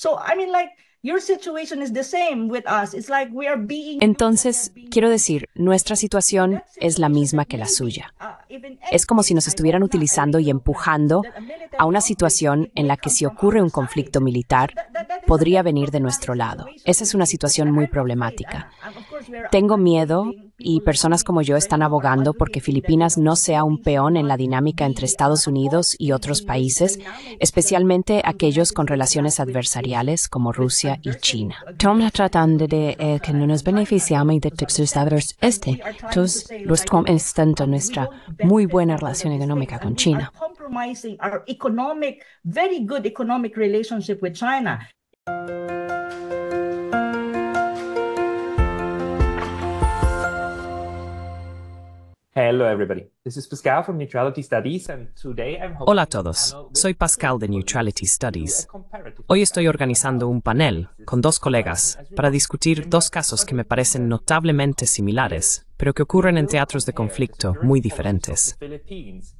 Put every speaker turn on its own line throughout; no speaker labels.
So I mean, like
Entonces, quiero decir, nuestra situación es la misma que la suya. Ah, es como si nos estuvieran utilizando y empujando a una situación en la que si ocurre un conflicto militar, podría venir de nuestro lado. Esa es una situación muy problemática. Ah, Tengo miedo y personas como yo están abogando porque Filipinas no sea un peón en la dinámica entre Estados Unidos y otros países, especialmente aquellos con relaciones adversariales como Rusia Rusia y China. Estamos tratando de eh, que nos beneficiamos de tipsters Estados Este, entonces los estando nuestra muy buena relación económica con China.
Our economic, very good economic relationship with China.
Hola a todos. Soy Pascal de Neutrality Studies. Hoy estoy organizando un panel con dos colegas para discutir dos casos que me parecen notablemente similares pero que ocurren en teatros de conflicto muy diferentes.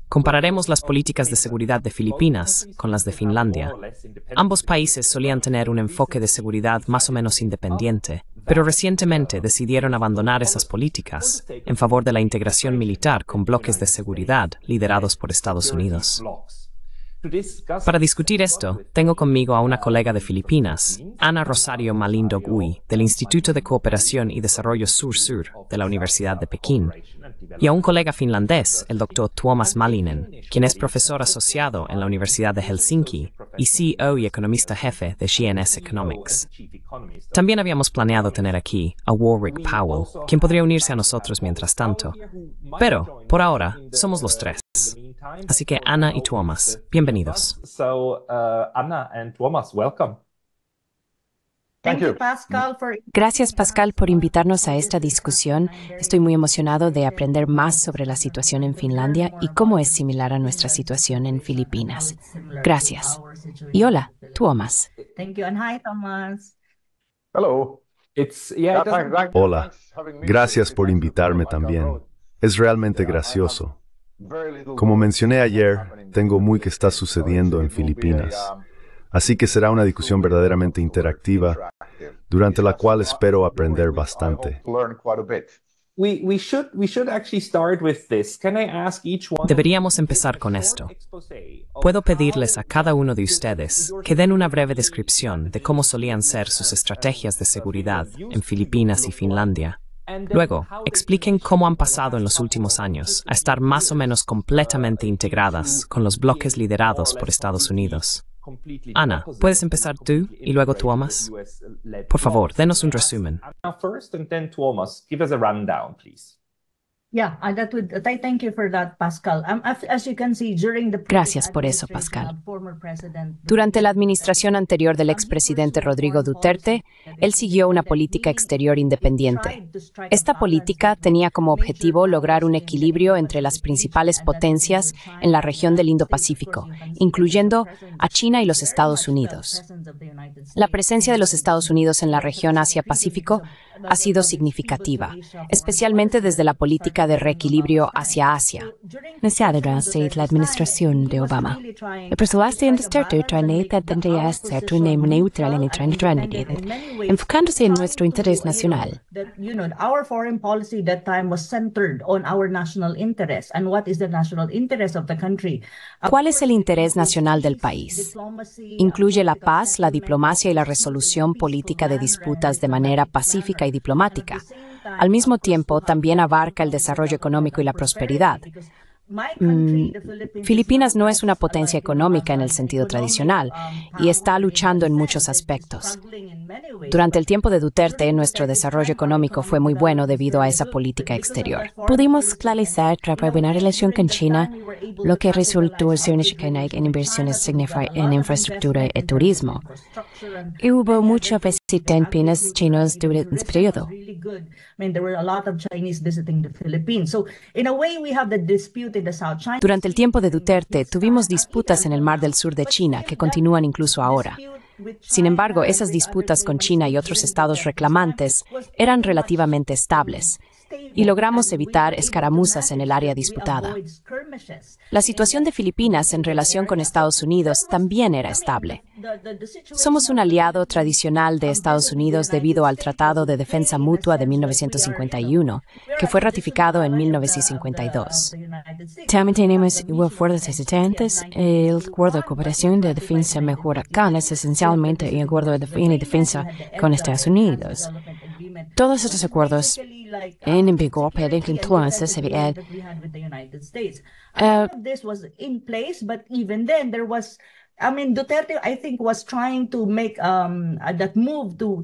Compararemos las políticas de seguridad de Filipinas con las de Finlandia. Ambos países solían tener un enfoque de seguridad más o menos independiente, pero recientemente decidieron abandonar esas políticas en favor de la integración militar con bloques de seguridad liderados por Estados Unidos. Para discutir esto, tengo conmigo a una colega de Filipinas, Ana Rosario Malindogui, del Instituto de Cooperación y Desarrollo Sur-Sur de la Universidad de Pekín, y a un colega finlandés, el doctor Tuomas Malinen, quien es profesor asociado en la Universidad de Helsinki y CEO y economista jefe de GNS Economics. También habíamos planeado tener aquí a Warwick Powell, quien podría unirse a nosotros mientras tanto, pero por ahora somos los tres. Así que Ana y Tuomas, bienvenidos. Gracias
Pascal por invitarnos a esta discusión. Estoy muy emocionado de aprender más sobre la situación en Finlandia y cómo es similar a nuestra situación en Filipinas. Gracias. Y hola, Tuomas.
Hola.
Gracias por invitarme también. Es realmente gracioso. Como mencioné ayer, tengo muy que está sucediendo en Filipinas, um, así que será una discusión verdaderamente interactiva, durante la cual espero aprender bastante.
Deberíamos empezar con esto. Puedo pedirles a cada uno de ustedes que den una breve descripción de cómo solían ser sus estrategias de seguridad en Filipinas y Finlandia. Luego, expliquen cómo han pasado en los últimos años a estar más o menos completamente integradas con los bloques liderados por Estados Unidos. Ana, ¿puedes empezar tú y luego Tuomas? Por favor, denos un resumen.
Gracias por eso, Pascal. Uh, Durante la administración anterior del expresidente Rodrigo Duterte, él siguió una política exterior independiente. Esta política tenía como objetivo lograr un equilibrio entre las principales potencias en la región del Indo-Pacífico, incluyendo a China y los Estados Unidos. La presencia de los Estados Unidos en la región Asia-Pacífico ha sido significativa, especialmente desde la política política de reequilibrio hacia Asia, iniciadas desde la administración de Obama. El presidente en desierto planeta tendría que ser una neutral en neutralidad, enfocándose en nuestro interés nacional.
Our foreign policy that time was centered on our national interest and what is the national interest of the country. ¿Cuál es el interés nacional del país? Incluye
la paz, la diplomacia y la resolución política de disputas de manera pacífica y diplomática al mismo tiempo, también abarca el desarrollo económico y la prosperidad, Mm, Filipinas no es una potencia económica en el sentido tradicional um, y está luchando en muchos aspectos. Durante el tiempo de Duterte, nuestro desarrollo económico fue muy bueno debido a esa política exterior. Pudimos clarizar tras una relación con China, lo que resultó en inversiones en infraestructura y turismo. Y hubo muchas visitantes chinos durante ese periodo.
So, in durante
el tiempo de Duterte tuvimos disputas en el Mar del Sur de China que continúan incluso ahora. Sin embargo, esas disputas con China y otros estados reclamantes eran relativamente estables y logramos evitar escaramuzas en el área disputada. La situación de Filipinas en relación con Estados Unidos también era estable. Somos un aliado tradicional de Estados Unidos debido al Tratado de Defensa Mutua de 1951, que fue ratificado en 1952. También tenemos acuerdos existentes. El acuerdo de cooperación de defensa mejoracán es esencialmente el acuerdo de defensa con Estados Unidos. Todos estos acuerdos Én amikor pedig Tuanszeszevi el.
Uh, this was in place, but even then there was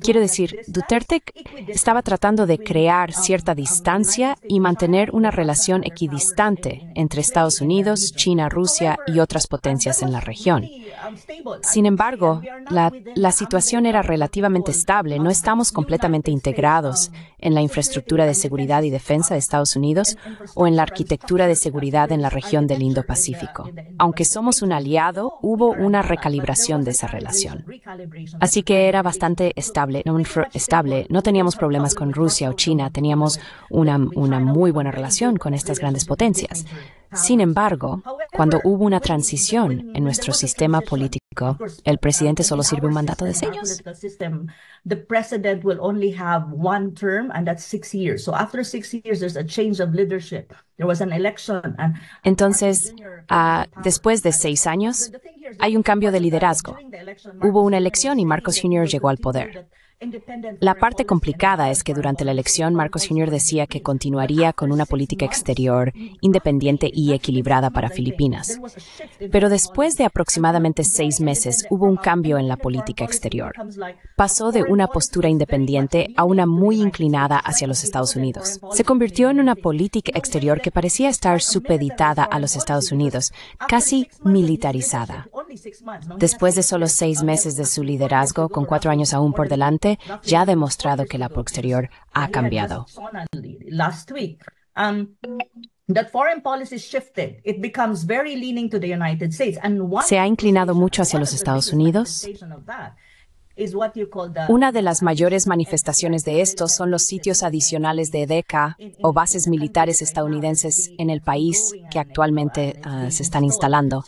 Quiero decir, Duterte estaba tratando de crear um, cierta
um, distancia y mantener una relación equidistante entre Estados Unidos, China, Rusia y otras potencias en la región. Um, Sin embargo, la, la situación era relativamente estable. No estamos completamente integrados en la infraestructura de seguridad y defensa de Estados Unidos o en la arquitectura de seguridad en la región del Indo-Pacífico. Aunque somos un aliado, hubo un una recalibración de esa relación. Así que era bastante estable, no, estable. no teníamos problemas con Rusia o China, teníamos una, una muy buena relación con estas grandes potencias. Sin embargo, cuando hubo una transición en nuestro sistema político, el presidente solo sirve un mandato de seis
Entonces,
después de seis años, hay un cambio de liderazgo. Hubo una elección y Marcos Jr. llegó al poder. La parte complicada es que durante la elección Marcos Jr. decía que continuaría con una política exterior independiente y equilibrada para Filipinas. Pero después de aproximadamente seis meses hubo un cambio en la política exterior. Pasó de una postura independiente a una muy inclinada hacia los Estados Unidos. Se convirtió en una política exterior que parecía estar supeditada a los Estados Unidos, casi militarizada. Después de solo seis meses de su liderazgo, con cuatro años aún por delante, ya ha demostrado que la posterior ha cambiado.
Um, Se ha
inclinado mucho hacia los Estados Unidos una de las mayores manifestaciones de esto son los sitios adicionales de EDECA o bases militares estadounidenses en el país que actualmente ah, se están instalando.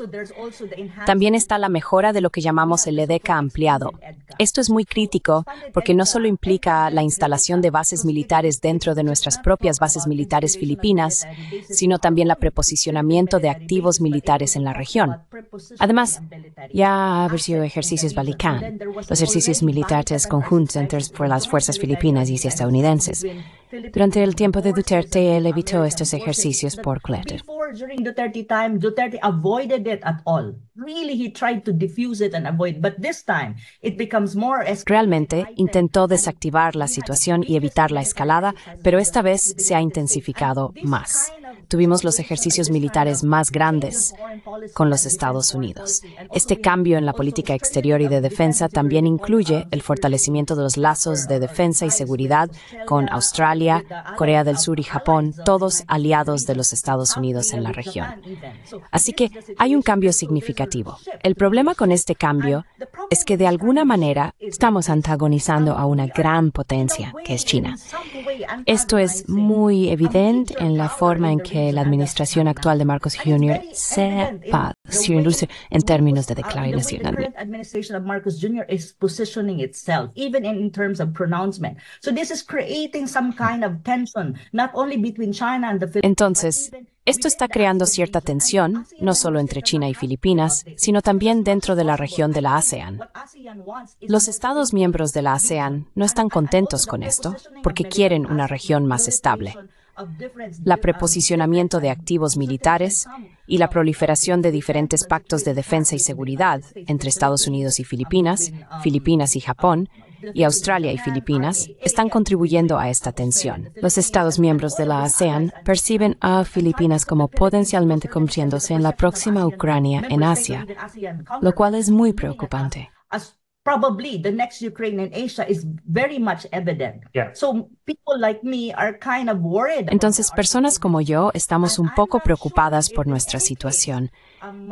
También está la mejora de lo que llamamos el EDECA ampliado. Esto es muy crítico porque no solo implica la instalación de bases militares dentro de nuestras propias bases militares filipinas, sino también el preposicionamiento de activos militares en la región. Además, ya ha habido ejercicios Balikán, ejercicios militares conjuntos por las fuerzas filipinas y estadounidenses. Durante el tiempo de Duterte, él evitó estos ejercicios por completo. Realmente intentó desactivar la situación y evitar la escalada, pero esta vez se ha intensificado más tuvimos los ejercicios militares más grandes con los Estados Unidos. Este cambio en la política exterior y de defensa también incluye incluye el fortalecimiento de los lazos de defensa y seguridad con Australia, Corea del Sur y Japón, todos aliados de los Estados Unidos en la región. Así que hay un cambio significativo. El problema con este cambio es que de alguna manera estamos antagonizando a una gran potencia, que es China. Esto es muy evidente en la forma en que la administración actual de Marcos Jr. se va en términos de declaraciones. Entonces, esto está creando cierta tensión, no solo entre China y Filipinas, sino también dentro de la región de la ASEAN. Los Estados miembros de la ASEAN no están contentos con esto, porque quieren una región más estable la preposicionamiento de activos militares y la proliferación de diferentes pactos de defensa y seguridad entre Estados Unidos y Filipinas, Filipinas y Japón, y Australia y Filipinas están contribuyendo a esta tensión. Los Estados miembros de la ASEAN perciben a Filipinas como potencialmente convirtiéndose en la próxima Ucrania en Asia, lo cual es muy preocupante. Entonces, personas como yo estamos un poco preocupadas por nuestra situación.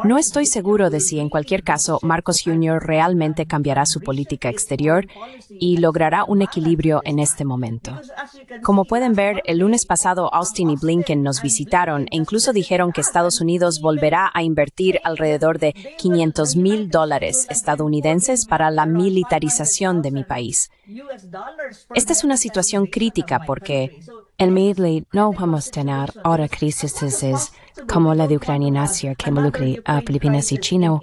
No estoy seguro de si en cualquier caso Marcos Jr. realmente cambiará su política exterior y logrará un equilibrio en este momento. Como pueden ver, el lunes pasado Austin y Blinken nos visitaron e incluso dijeron que Estados Unidos volverá a invertir alrededor de 500 mil dólares estadounidenses para la militarización de mi país. Esta es una situación crítica porque en Midley no vamos a tener ahora crisis como la de Ucrania y Asia que involucre
a Filipinas y China.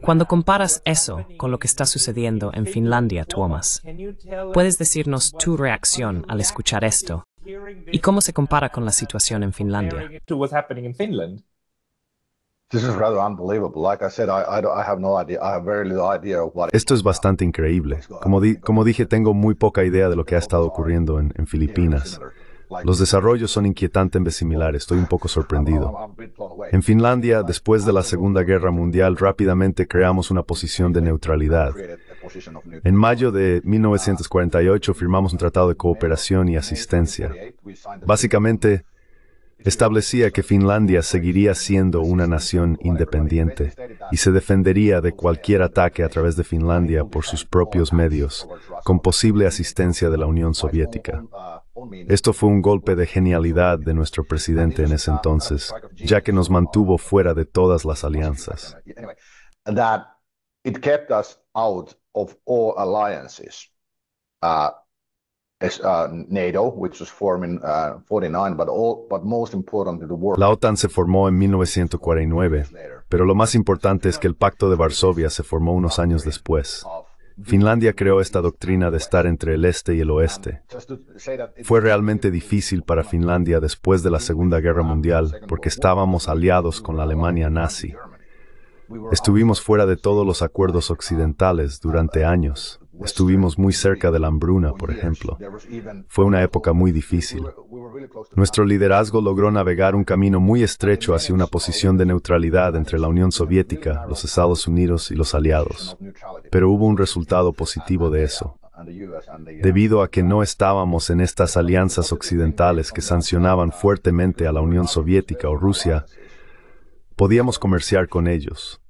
cuando comparas eso con lo que está sucediendo en Finlandia, Thomas, ¿puedes decirnos tu reacción al escuchar esto y cómo se compara con la situación en Finlandia?
Esto
es bastante increíble. Como, dije, tengo muy poca idea de lo que ha estado ocurriendo en, en Filipinas. Los desarrollos son inquietantes inquietantemente similares, estoy un poco sorprendido. En Finlandia, después de la Segunda Guerra Mundial, rápidamente creamos una posición de neutralidad. En mayo de 1948 firmamos un tratado de cooperación y asistencia. Básicamente, establecía que Finlandia seguiría siendo una nación independiente y se defendería de cualquier ataque a través de Finlandia por sus propios medios, con posible asistencia de la Unión Soviética. Esto fue un golpe de genialidad de nuestro presidente en ese entonces, ya que nos mantuvo fuera de todas las alianzas.
Uh, la
OTAN se formó en 1949, pero lo más importante es que el Pacto de Varsovia se formó unos años después. Finlandia creó esta doctrina de estar entre el este y el oeste. Fue realmente difícil para Finlandia después de la Segunda Guerra Mundial porque estábamos aliados con la Alemania nazi. Estuvimos fuera de todos los acuerdos occidentales durante años. Estuvimos muy cerca de la hambruna, por ejemplo. Fue una época muy difícil. Nuestro liderazgo logró navegar un camino muy estrecho hacia una posición de neutralidad entre la Unión Soviética, los Estados Unidos y los aliados. Pero hubo un resultado positivo de eso. Debido a que no estábamos en estas alianzas occidentales que sancionaban fuertemente a la Unión Soviética o Rusia, podíamos comerciar con ellos,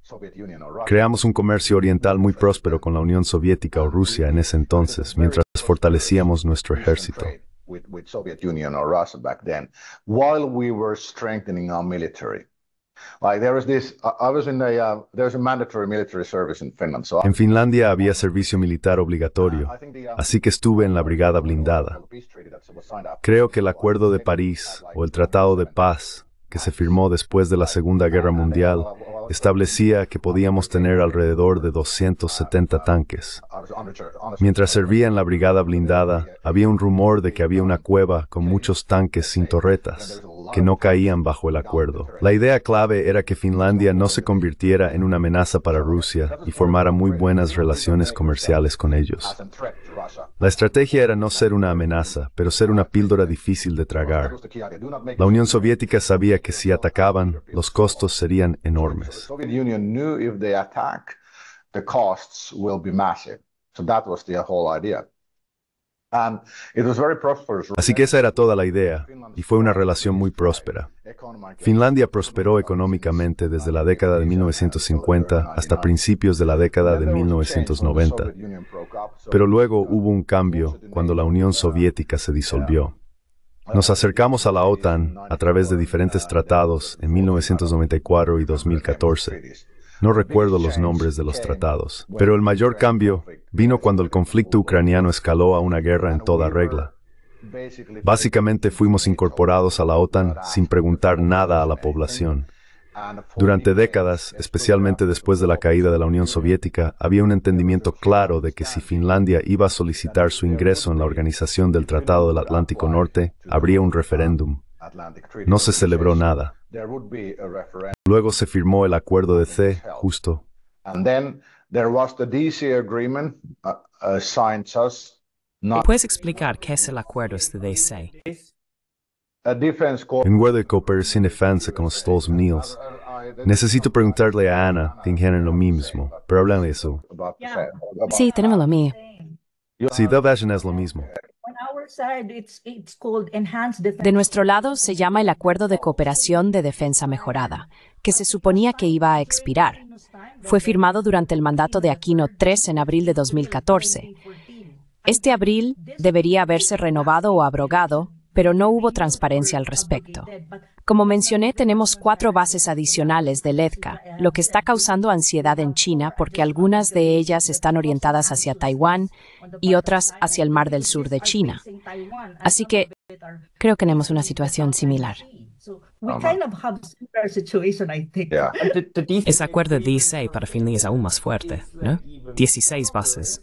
Creamos un comercio oriental muy próspero con la Unión Soviética o Rusia en ese entonces, mientras fortalecíamos nuestro ejército. En Finlandia había servicio militar obligatorio, uh, así que estuve en la brigada blindada. Creo que el Acuerdo de París o el Tratado de Paz que se firmó después de la Segunda Guerra Mundial, establecía que podíamos tener alrededor de 270 tanques. Mientras servía en la brigada blindada, había un rumor de que había una cueva con muchos tanques sin torretas que no caían bajo el acuerdo. La idea clave era que Finlandia no se convirtiera en una amenaza para Rusia y formara muy buenas relaciones comerciales con ellos. La estrategia era no ser una amenaza, pero ser una píldora difícil de tragar. La Unión Soviética sabía que si atacaban, los costos serían enormes.
So that was whole idea. Um, Así
que esa era toda la idea, y fue una relación muy próspera. Finlandia prosperó económicamente desde la década de 1950 hasta principios de la década de 1990, pero luego hubo un cambio cuando la Unión Soviética se disolvió. Nos acercamos a la OTAN a través de diferentes tratados en 1994 y 2014. No recuerdo los nombres de los tratados, pero el mayor cambio vino cuando el conflicto ucraniano escaló a una guerra en toda regla. Básicamente fuimos incorporados a la OTAN sin preguntar nada a la población. Durante décadas, especialmente después de la caída de la Unión Soviética, había un entendimiento claro de que si Finlandia iba a solicitar su ingreso en la organización del Tratado del Atlántico Norte, habría un referéndum. No se celebró nada. Luego se firmó el acuerdo de C, justo.
¿Puedes explicar qué es el acuerdo este de C? En
lugar de defensa con los Estados necesito preguntarle a Ana, tienen lo mismo, pero hablan de eso.
Sí, tenemos lo
mío.
Sí, Ashen es lo mismo.
De nuestro lado se llama el Acuerdo de Cooperación de Defensa Mejorada, que se suponía que iba a expirar. Fue firmado durante el mandato de Aquino III en abril de 2014. Este abril debería haberse renovado o abrogado, pero no hubo transparencia al respecto. Como mencioné, tenemos cuatro bases adicionales de LEDCA, lo que está causando ansiedad en China porque algunas de ellas están orientadas hacia Taiwán y otras hacia el Mar del Sur de China. Así que creo que tenemos una situación similar.
Ese acuerdo de 16 para fin es aún más fuerte, ¿no? 16 bases.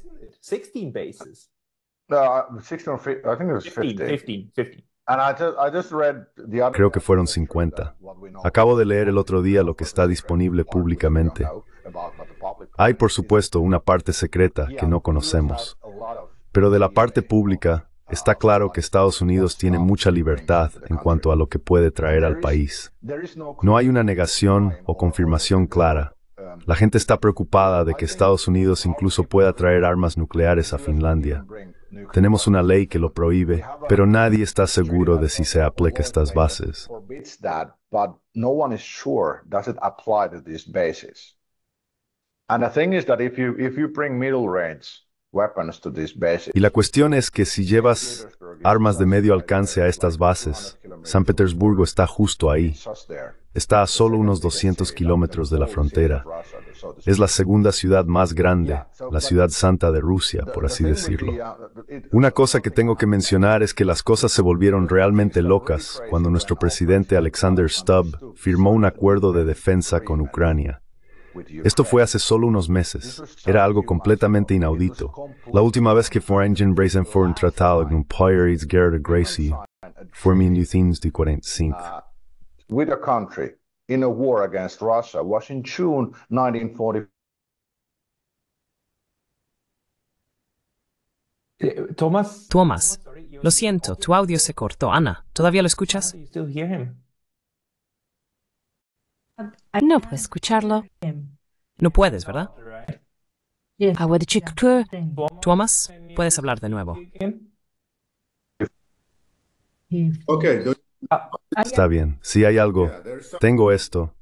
Creo que fueron 50. Acabo de leer el otro día lo que está disponible públicamente. Hay, por supuesto, una parte secreta que no conocemos. Pero de la parte pública, está claro que Estados Unidos tiene mucha libertad en cuanto a lo que puede traer al país. No hay una negación o confirmación clara. La gente está preocupada de que Estados Unidos incluso pueda traer armas nucleares a Finlandia. Tenemos una ley que lo prohíbe, pero nadie está seguro de si se aplica a estas bases. Y la cuestión es que si llevas armas de medio alcance a estas bases, San Petersburgo está justo ahí. Está a solo unos 200 kilómetros de la frontera. Es la segunda ciudad más grande, la ciudad santa de Rusia, por así decirlo. Una cosa que tengo que mencionar es que las cosas se volvieron realmente locas cuando nuestro presidente Alexander Stubb firmó un acuerdo de defensa con Ucrania. Esto fue hace solo unos meses. Era algo completamente inaudito. La última vez que Engine fue un tratado en un guerra de Gracie fue
with a country in a war against Russia was in June 1940.
Eh, Thomas. Thomas, lo siento, tu audio se cortó. Ana, ¿todavía lo escuchas? Ah, no puedo escucharlo. No puedes, ¿verdad? Agua ah, de Chicktú. Thomas, puedes hablar de nuevo.
Okay. Ah,
está bien, si hay algo. Tengo esto.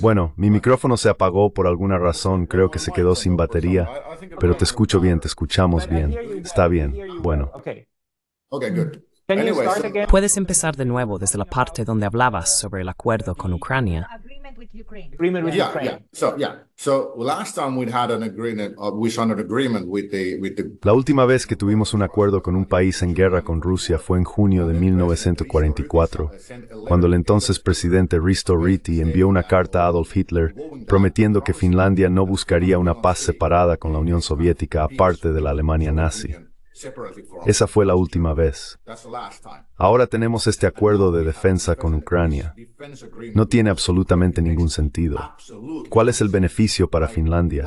Bueno, mi micrófono se apagó por alguna razón, creo que se quedó sin batería, pero te escucho bien, te escuchamos bien. Está bien, bueno.
Puedes empezar de nuevo desde la parte donde hablabas sobre el acuerdo con Ucrania.
La última vez que tuvimos un acuerdo con un país en guerra con Rusia fue en junio de 1944, cuando el entonces presidente Risto Riti envió una carta a Adolf Hitler prometiendo que Finlandia no buscaría una paz separada con la Unión Soviética aparte de la Alemania nazi. Esa fue la última vez. Ahora tenemos este acuerdo de defensa con Ucrania. No tiene absolutamente ningún sentido. ¿Cuál es el beneficio para Finlandia?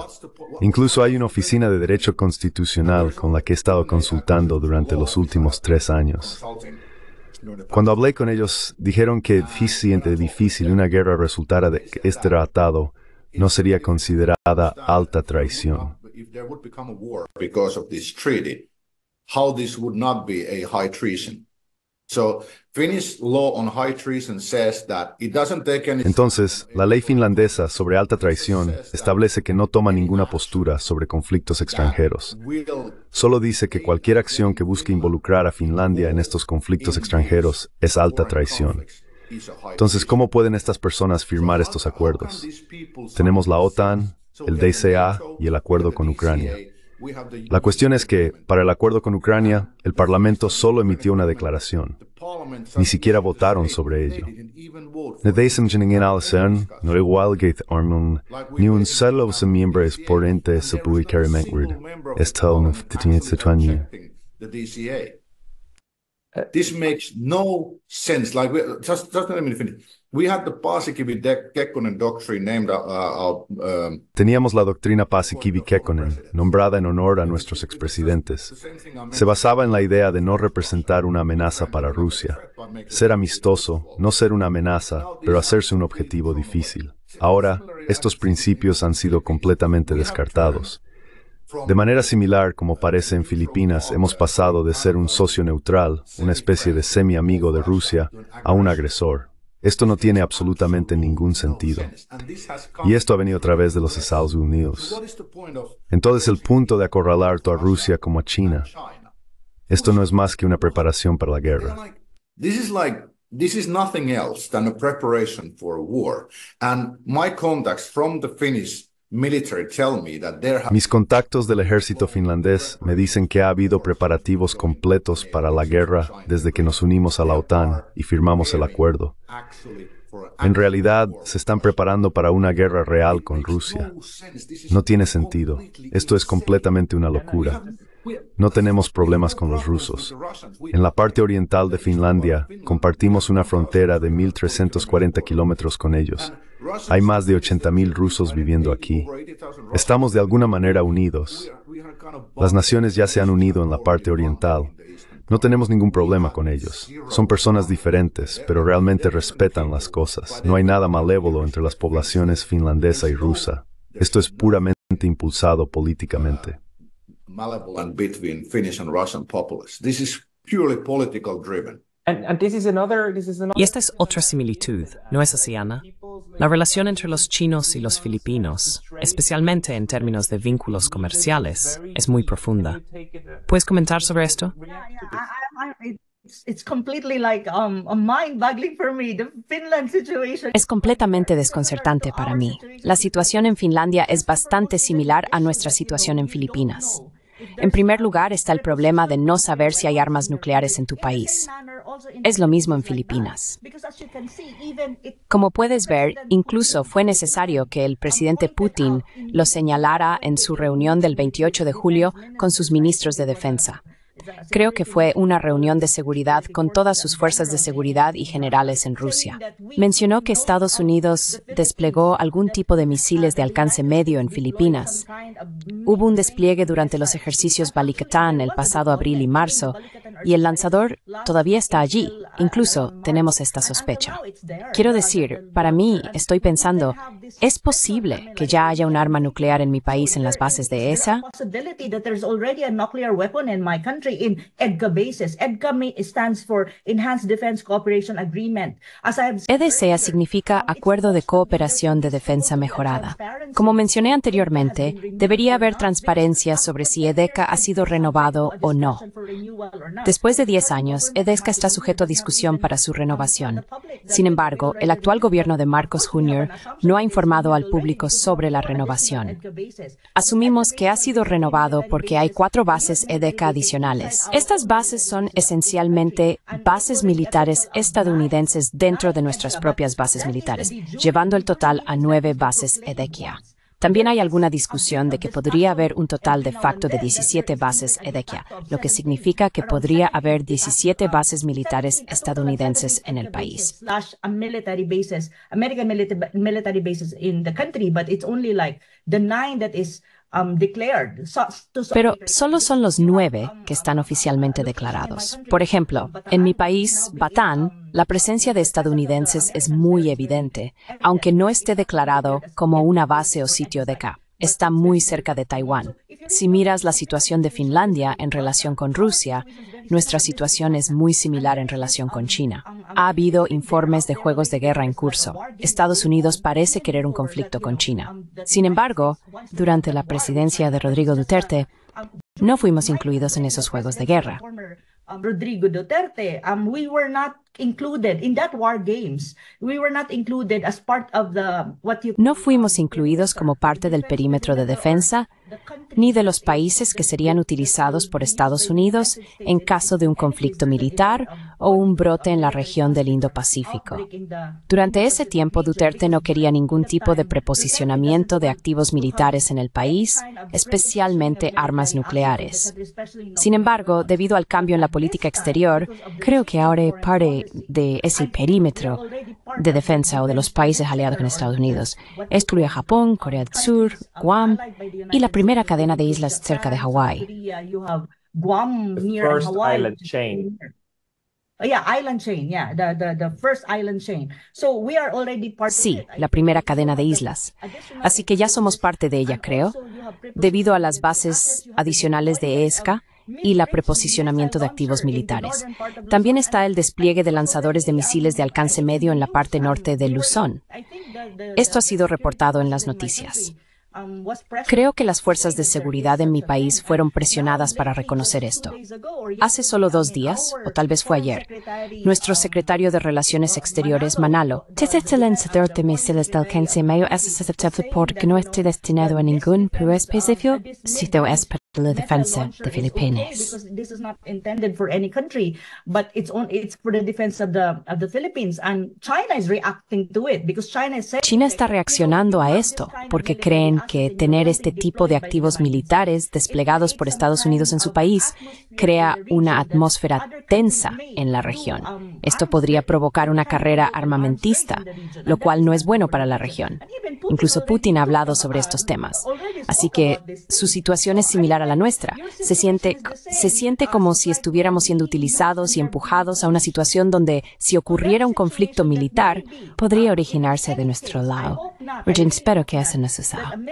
Incluso hay una oficina de derecho constitucional con la que he estado consultando durante los últimos tres años. Cuando hablé con ellos, dijeron que siente difícil una guerra resultara de este tratado no sería considerada alta traición. Entonces, la ley finlandesa sobre alta traición establece que no toma ninguna postura sobre conflictos extranjeros. Solo dice que cualquier acción que busque involucrar a Finlandia en estos conflictos extranjeros es alta traición. Entonces, ¿cómo pueden estas personas firmar estos acuerdos? Tenemos la OTAN, el DCA y el acuerdo con Ucrania. La cuestión es que, para el acuerdo con Ucrania, el Parlamento solo emitió una declaración. Ni siquiera votaron sobre ello. Na desemjeningin alacern, igual que arnon, ni un solo miembros por ente se publicarement word, estal neftitinit setuanyi no Teníamos la doctrina Paasikivi Kekkonen, nombrada en honor a nuestros expresidentes. Se basaba en la idea de no representar una amenaza para Rusia, ser amistoso, no ser una amenaza, pero hacerse un objetivo difícil. Ahora, estos principios han sido completamente descartados. De manera similar, como parece en Filipinas, hemos pasado de ser un socio neutral, una especie de semi-amigo de Rusia, a un agresor. Esto no tiene absolutamente ningún sentido.
Y esto ha venido a través
de los Estados Unidos. Entonces el punto de acorralar a Rusia como a China. Esto no es más que una preparación para la guerra.
This is nothing else than a preparation for war. And my contacts from the Finnish mis
contactos del ejército finlandés me dicen que ha habido preparativos completos para la guerra desde que nos unimos a la OTAN y firmamos el acuerdo. En realidad, se están preparando para una guerra real con Rusia. No tiene sentido. Esto es completamente una locura. No tenemos problemas con los rusos. En la parte oriental de Finlandia, compartimos una frontera de 1.340 kilómetros con ellos. Hay más de 80.000 rusos viviendo aquí. Estamos de alguna manera unidos. Las naciones ya se han unido en la parte oriental. No tenemos ningún problema con ellos. Son personas diferentes, pero realmente respetan las cosas. No hay nada malévolo entre las poblaciones finlandesa y rusa. Esto es puramente impulsado políticamente.
Y esta es otra similitud, ¿no es así, Ana? La relación entre los chinos y los filipinos, especialmente en términos de vínculos comerciales, es muy profunda. ¿Puedes comentar sobre esto?
Um,
es completamente desconcertante para mí. La situación en Finlandia es bastante similar a nuestra situación en Filipinas. En primer lugar está el problema de no saber si hay armas nucleares en tu país. Es lo mismo en Filipinas. Como puedes ver, incluso fue necesario que el presidente Putin lo señalara en su reunión del 28 de julio con sus ministros de defensa. Creo que fue una reunión de seguridad con todas sus fuerzas de seguridad y generales en Rusia. Mencionó que Estados Unidos desplegó algún tipo de misiles de alcance medio en Filipinas. Hubo un despliegue durante los ejercicios Balikatan el pasado abril y marzo y el lanzador todavía está allí. Incluso tenemos esta sospecha. Quiero decir, para mí estoy pensando, ¿es posible que ya haya un arma nuclear en mi país en las bases de ESA? EDCA e significa Acuerdo de Cooperación de Defensa Mejorada. Como mencioné anteriormente, debería haber transparencia sobre si EDECA ha sido renovado o no. Después de 10 años, EDESCA está sujeto a discusión para su renovación. Sin embargo, el actual gobierno de Marcos Jr. no ha informado al público sobre la renovación. Asumimos que ha sido renovado porque hay cuatro bases EDECA adicionales. Estas bases son esencialmente bases militares estadounidenses dentro de nuestras propias bases militares, llevando el total a nueve bases EDECA. También hay alguna discusión de que podría haber un total de facto de 17 bases Edequia, lo que significa que podría haber 17 bases militares estadounidenses en el país.
Um, Pero
solo son los nueve um, que están oficialmente um, declarados. Por ejemplo, en mi país, Batán, la presencia de estadounidenses es muy evidente, aunque no esté declarado como una base o sitio de CAP está muy cerca de Taiwán. Si miras la situación de Finlandia en relación con Rusia, nuestra situación es muy similar en relación con China. Ha habido informes de juegos de guerra en curso. Estados Unidos parece querer un conflicto con China. Sin embargo, durante la presidencia de Rodrigo Duterte, no fuimos incluidos en esos juegos de guerra. Um, no fuimos incluidos como parte del perímetro de defensa ni de los países que serían utilizados por Estados Unidos en caso de un conflicto militar o un brote en la región del Indo-Pacífico. Durante ese tiempo, Duterte no quería ningún tipo de preposicionamiento de activos militares en el país, especialmente armas nucleares. Sin embargo, debido al cambio en la política exterior, creo que ahora Party de ese perímetro de defensa o de los países aliados con Estados Unidos. Excluye a Japón, Corea del Sur, Guam y la primera cadena de islas cerca de Hawái. Sí, la primera cadena de islas. Así que ya somos parte de ella, creo, debido a las bases adicionales de ESCA y la preposicionamiento de activos militares. También está el despliegue de lanzadores de misiles de alcance medio en la parte norte de Luzón. Esto ha sido reportado en las noticias. Creo que las fuerzas de seguridad en mi país fueron presionadas para reconocer esto. Hace solo dos días, o tal vez fue ayer, nuestro secretario de Relaciones Exteriores, Manalo, porque no esté destinado a ningún pero específico, sino es para la defensa de Filipinas. China está reaccionando a esto porque creen que tener este tipo de activos militares desplegados por Estados Unidos en su país crea una atmósfera tensa en la región. Esto podría provocar una carrera armamentista, lo cual no es bueno para la región. Incluso Putin ha hablado sobre estos temas. Así que su situación es similar a la nuestra. Se siente, se siente como si estuviéramos siendo utilizados y empujados a una situación donde si ocurriera un conflicto militar, podría originarse de nuestro lado. Virgin, espero que eso no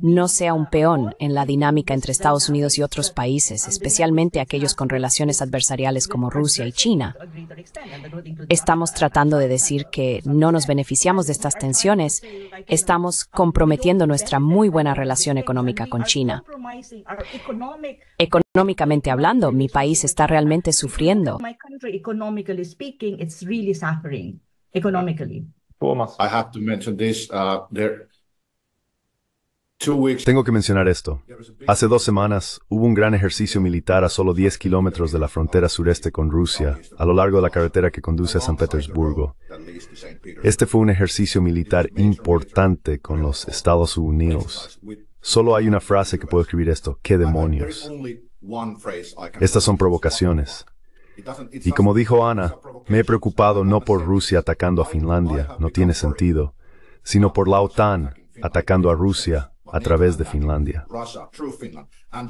no sea un peón en la dinámica entre Estados Unidos y otros países, especialmente aquellos con relaciones adversariales como Rusia y China. Estamos tratando de decir que no nos beneficiamos de estas tensiones, estamos comprometiendo nuestra muy buena relación económica con China. Económicamente hablando, mi país está realmente sufriendo.
Tengo que mencionar esto. Hace dos semanas hubo un gran ejercicio militar a solo 10 kilómetros de la frontera sureste con Rusia, a lo largo de la carretera que conduce a San Petersburgo. Este fue un ejercicio militar importante con los Estados Unidos. Solo hay una frase que puedo escribir esto. ¡Qué demonios! Estas son provocaciones. Y como dijo Ana, me he preocupado no por Rusia atacando a Finlandia, no tiene sentido, sino por la OTAN atacando a Rusia a través de Finlandia.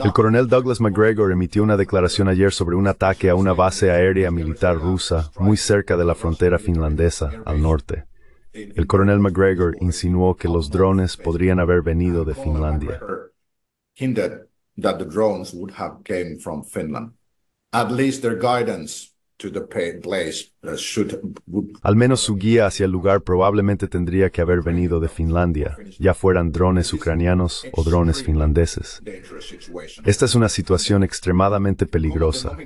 El coronel Douglas McGregor emitió una declaración ayer sobre un ataque a una base aérea militar rusa muy cerca de la frontera finlandesa, al norte. El coronel McGregor insinuó que los drones podrían haber venido de Finlandia.
At least their guidance
Uh, Al menos su guía hacia el lugar probablemente tendría que haber venido de Finlandia, ya fueran drones ucranianos o drones finlandeses. Esta es una situación extremadamente peligrosa.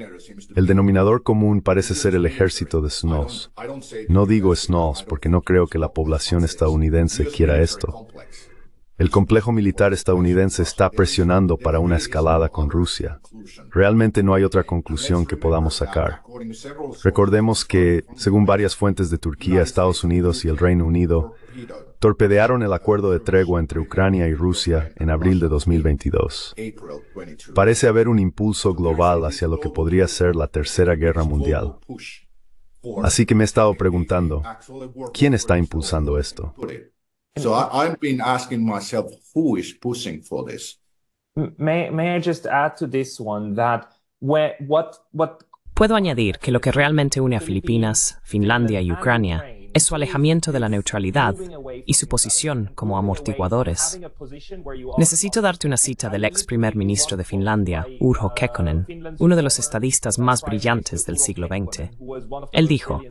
El denominador común parece ser el ejército de Snows. No digo Snows porque no creo que la población estadounidense quiera esto. El complejo militar estadounidense está presionando para una escalada con Rusia. Realmente no hay otra conclusión que podamos sacar. Recordemos que, según varias fuentes de Turquía, Estados Unidos y el Reino Unido, torpedearon el acuerdo de tregua entre Ucrania y Rusia en abril de 2022. Parece haber un impulso global hacia lo que podría ser la Tercera Guerra Mundial. Así que me he estado preguntando, ¿quién está impulsando esto?
So I, have been asking myself, who is pushing
for this? May, may I just add to this one that where, what, what... Puedo añadir que lo que realmente une a Filipinas, Finlandia y Ucrania es su alejamiento de la neutralidad y su posición como amortiguadores. Necesito darte una cita del ex primer ministro de Finlandia, Urho Kekkonen, uno de los estadistas más brillantes del siglo XX. Él dijo,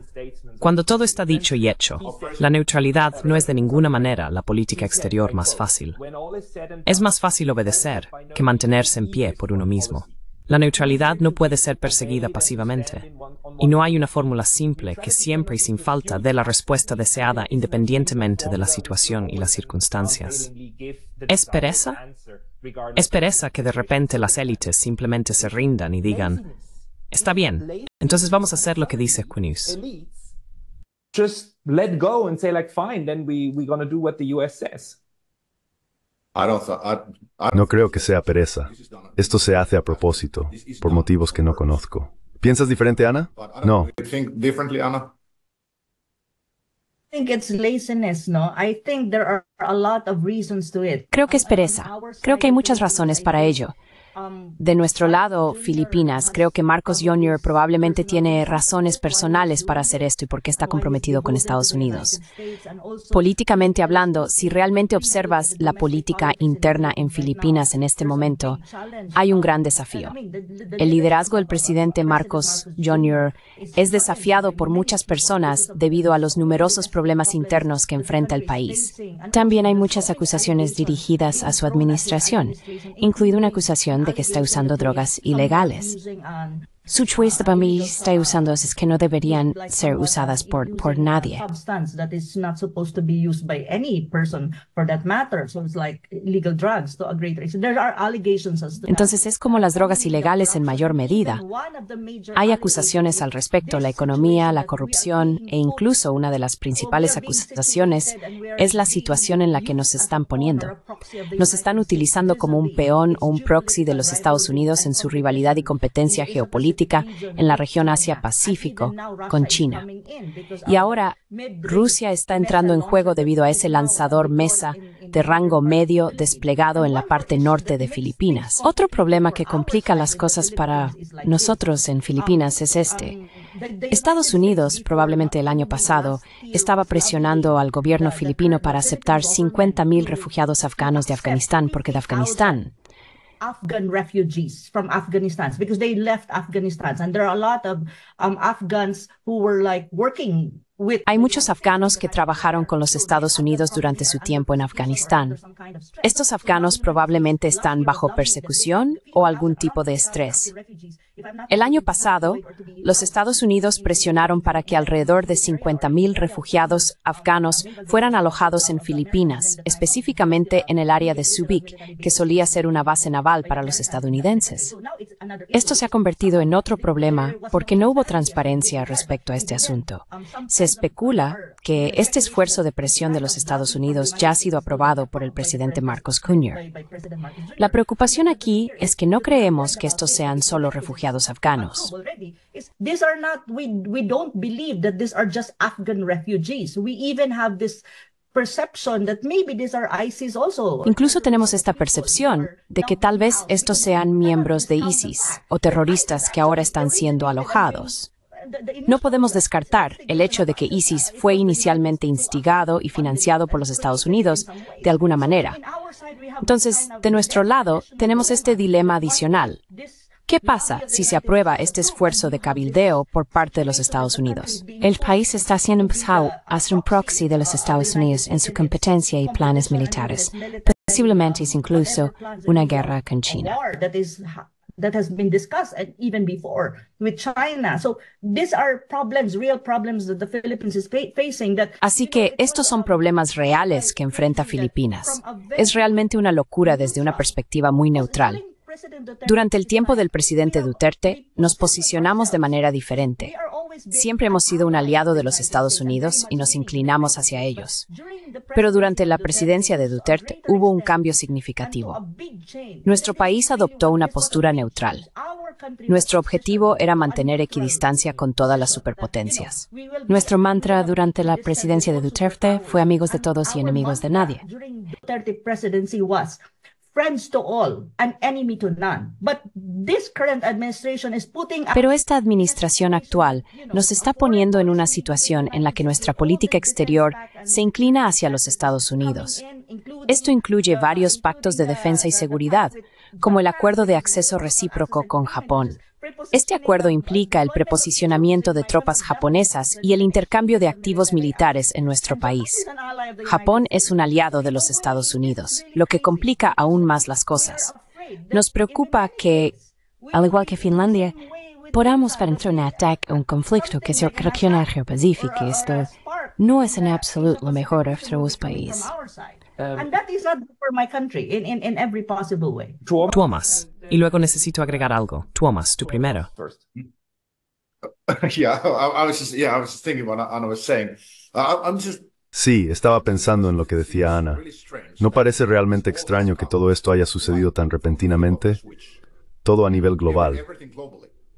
cuando todo está dicho y hecho, la neutralidad no es de ninguna manera la política exterior más fácil. Es más fácil obedecer que mantenerse en pie por uno mismo. La neutralidad no puede ser perseguida pasivamente, y no hay una fórmula simple que siempre y sin falta dé la respuesta deseada independientemente de la situación y las circunstancias. ¿Es pereza? ¿Es pereza que de repente las élites simplemente se rindan y digan, está bien, entonces vamos a hacer lo que dice Quinius. Just US
no creo que sea pereza. Esto se hace a propósito, por motivos que no conozco. ¿Piensas diferente, Ana? No.
Creo que es pereza.
Creo que hay muchas razones para ello. De nuestro lado, Filipinas, creo que Marcos Jr. probablemente tiene razones personales para hacer esto y porque está comprometido con Estados Unidos. Políticamente hablando, si realmente observas la política interna en Filipinas en este momento, hay un gran desafío. El liderazgo del presidente Marcos Jr. es desafiado por muchas personas debido a los numerosos problemas internos que enfrenta el país. También hay muchas acusaciones dirigidas a su administración, incluida una acusación de que está usando drogas ilegales. Su choice para mí está usando es que no deberían ser usadas por, por nadie. Entonces es como las drogas ilegales en mayor medida. Hay acusaciones al respecto, la economía, la corrupción e incluso una de las principales acusaciones es la situación en la que nos están poniendo. Nos están utilizando como un peón o un proxy de los Estados Unidos en su rivalidad y competencia geopolítica en la región Asia-Pacífico con China. Y ahora Rusia está entrando en juego debido a ese lanzador MESA de rango medio desplegado en la parte norte de Filipinas. Otro problema que complica las cosas para nosotros en Filipinas es este. Estados Unidos, probablemente el año pasado, estaba presionando al gobierno filipino para aceptar 50.000 refugiados afganos de Afganistán porque de Afganistán
refugees Hay muchos afganos
que trabajaron con los Estados Unidos durante su tiempo en Afganistán. Estos afganos probablemente están bajo persecución o algún tipo de estrés. El año pasado, los Estados Unidos presionaron para que alrededor de 50.000 refugiados afganos fueran alojados en Filipinas, específicamente en el área de Subic, que solía ser una base naval para los estadounidenses. Esto se ha convertido en otro problema porque no hubo transparencia respecto a este asunto. Se especula que este esfuerzo de presión de los Estados Unidos ya ha sido aprobado por el presidente Marcos Jr. La preocupación aquí es que no creemos que estos sean solo refugiados afganos. Incluso tenemos esta percepción de que tal vez estos sean miembros de ISIS o terroristas que ahora están siendo alojados. No podemos descartar el hecho de que ISIS fue inicialmente instigado y financiado por los Estados Unidos de alguna manera. Entonces, de nuestro lado, tenemos este dilema adicional. ¿Qué pasa si se aprueba este esfuerzo de cabildeo por parte de los Estados Unidos? El país está haciendo un proxy de los Estados Unidos en su competencia y planes militares. Posiblemente es incluso una guerra con China. Así que estos son problemas reales que enfrenta Filipinas.
Es realmente una locura
desde una perspectiva muy neutral. Durante el tiempo del presidente Duterte, nos posicionamos de manera diferente. Siempre hemos sido un aliado de los Estados Unidos y nos inclinamos hacia ellos. Pero durante la presidencia de Duterte hubo un cambio significativo. Nuestro país adoptó una postura neutral. Nuestro objetivo era mantener equidistancia con todas las superpotencias. Nuestro mantra durante la presidencia de Duterte fue amigos de todos y enemigos de nadie. Pero esta administración actual nos está poniendo en una situación en la que nuestra política exterior se inclina hacia los Estados Unidos. Esto incluye varios pactos de defensa y seguridad, como el acuerdo de acceso recíproco con Japón. Este acuerdo implica el preposicionamiento de tropas japonesas y el intercambio de activos militares en nuestro país. Japón es un aliado de los Estados Unidos, lo que complica aún más las cosas. Nos preocupa que, al igual que Finlandia, podamos enfrentar un ataque o un conflicto que se ocasiona el Pacífico. Esto no es en
absoluto lo mejor para nuestro país. Um, And
that is for my country in, in,
in
Tuomas. Y luego necesito agregar algo. Tuomas, tú primero.
Sí, estaba pensando en lo que decía Ana. ¿No parece realmente extraño que todo esto haya sucedido tan repentinamente? Todo a nivel global.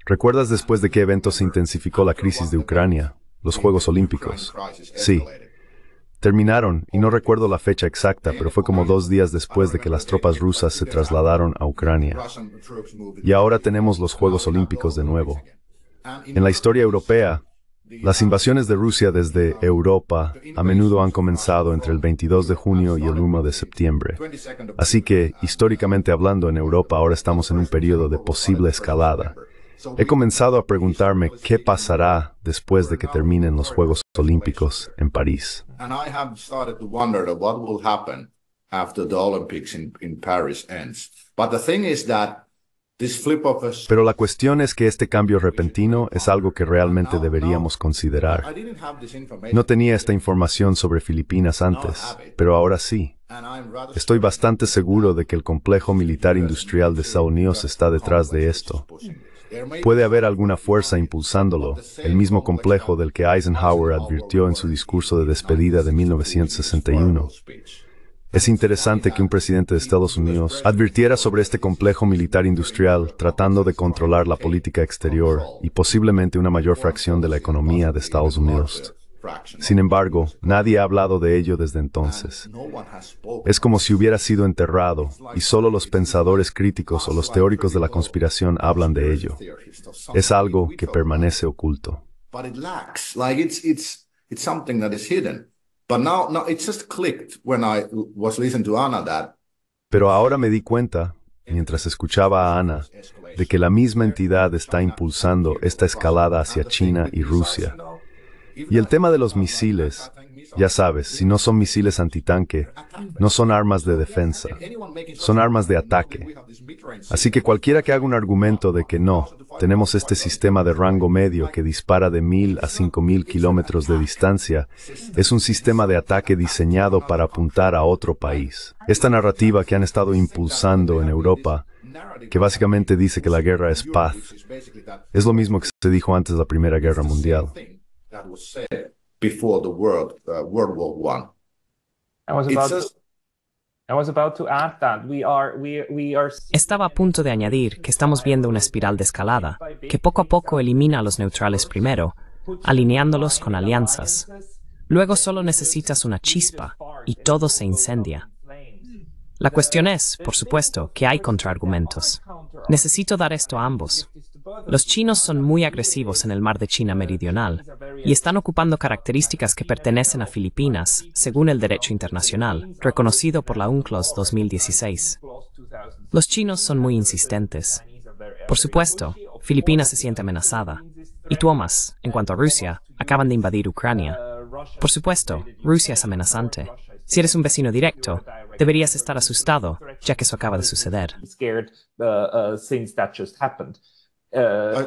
¿Recuerdas después de qué evento se intensificó la crisis de Ucrania? Los Juegos Olímpicos. Sí, Terminaron, y no recuerdo la fecha exacta, pero fue como dos días después de que las tropas rusas se trasladaron a Ucrania. Y ahora tenemos los Juegos Olímpicos de nuevo. En la historia europea, las invasiones de Rusia desde Europa a menudo han comenzado entre el 22 de junio y el 1 de septiembre. Así que, históricamente hablando en Europa, ahora estamos en un periodo de posible escalada. He comenzado a preguntarme qué pasará después de que terminen los Juegos Olímpicos en París. Pero la cuestión es que este cambio repentino es algo que realmente deberíamos considerar. No tenía esta información sobre Filipinas antes, pero ahora sí. Estoy bastante seguro de que el complejo militar industrial de Estados Unidos está detrás de esto. Puede haber alguna fuerza impulsándolo, el mismo complejo del que Eisenhower advirtió en su discurso de despedida de 1961. Es interesante que un presidente de Estados Unidos advirtiera sobre este complejo militar industrial tratando de controlar la política exterior y posiblemente una mayor fracción de la economía de Estados Unidos. Sin embargo, nadie ha hablado de ello desde entonces. Es como si hubiera sido enterrado y solo los pensadores críticos o los teóricos de la conspiración hablan de ello. Es algo que permanece oculto. Pero ahora me di cuenta, mientras escuchaba a Ana, de que la misma entidad está impulsando esta escalada hacia China y Rusia y el tema de los misiles, ya sabes, si no son misiles antitanque, no son armas de defensa, son armas de ataque. Así que cualquiera que haga un argumento de que no, tenemos este sistema de rango medio que dispara de mil a cinco mil kilómetros de distancia, es un sistema de ataque diseñado para apuntar a otro país. Esta narrativa que han estado impulsando en Europa que básicamente dice que la guerra es paz. Es lo mismo que se dijo antes de la Primera Guerra Mundial.
Estaba a punto de añadir que estamos viendo una espiral de escalada que poco a poco elimina a los neutrales primero, alineándolos con alianzas. Luego solo necesitas una chispa y todo se incendia. La cuestión es, por supuesto, que hay contraargumentos. Necesito dar esto a ambos. Los chinos son muy agresivos en el mar de China Meridional, y están ocupando características que pertenecen a Filipinas, según el derecho internacional, reconocido por la UNCLOS 2016. Los chinos son muy insistentes. Por supuesto, Filipinas se siente amenazada. Y Tuomas, en cuanto a Rusia, acaban de invadir Ucrania. Por supuesto, Rusia es amenazante. Si eres un vecino directo, deberías estar asustado, ya que eso acaba de suceder. Uh, uh, eh,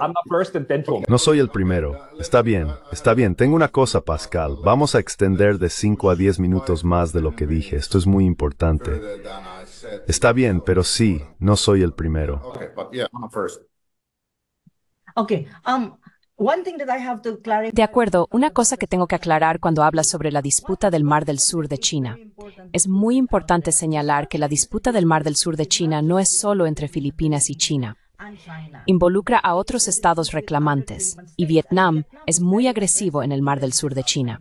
no soy el primero. Está bien, está bien. Tengo una cosa, Pascal. Vamos a extender de 5 a 10 minutos más de lo que dije. Esto es muy importante. Está bien, pero sí, no soy el primero.
de acuerdo, una cosa que tengo que aclarar cuando hablas sobre la disputa del Mar del Sur de China. Es muy importante señalar que la disputa del Mar del Sur de China no es solo entre Filipinas y China. Involucra a otros estados reclamantes y Vietnam es muy agresivo en el Mar del Sur de China.